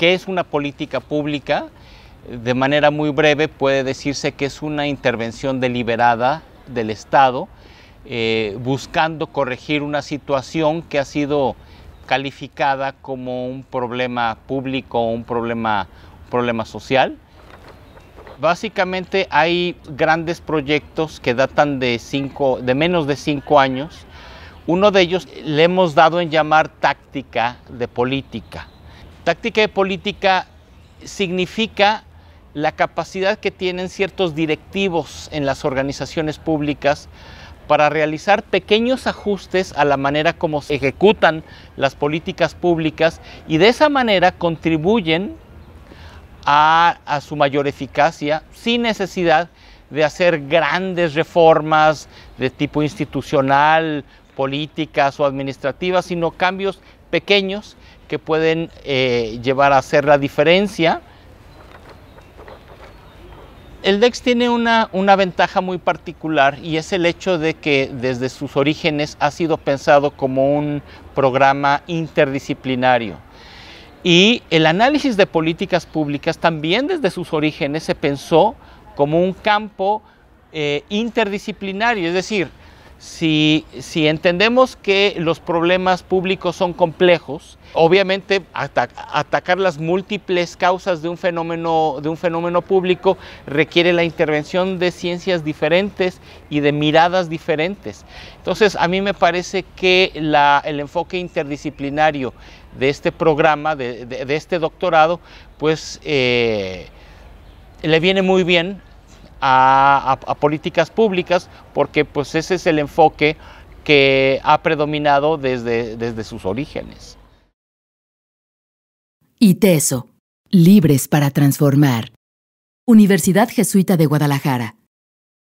¿Qué es una política pública? De manera muy breve puede decirse que es una intervención deliberada del Estado eh, buscando corregir una situación que ha sido calificada como un problema público o un problema, problema social. Básicamente hay grandes proyectos que datan de, de menos de cinco años. Uno de ellos le hemos dado en llamar táctica de política. Táctica de política significa la capacidad que tienen ciertos directivos en las organizaciones públicas para realizar pequeños ajustes a la manera como se ejecutan las políticas públicas y de esa manera contribuyen a, su mayor eficacia sin necesidad de hacer grandes reformas de tipo institucional, políticas o administrativas, sino cambios pequeños que pueden eh, llevar a hacer la diferencia. El DEX tiene una, ventaja muy particular y es el hecho de que desde sus orígenes ha sido pensado como un programa interdisciplinario. Y el análisis de políticas públicas también desde sus orígenes se pensó como un campo eh, interdisciplinario, es decir, si, entendemos que los problemas públicos son complejos, obviamente atacar las múltiples causas de un, fenómeno, de un fenómeno público requiere la intervención de ciencias diferentes y de miradas diferentes. Entonces, a mí me parece que el enfoque interdisciplinario de este programa, de, este doctorado, pues eh, le viene muy bien a, políticas públicas, porque pues ese es el enfoque que ha predominado desde, desde sus orígenes. ITESO, libres para transformar. Universidad Jesuita de Guadalajara,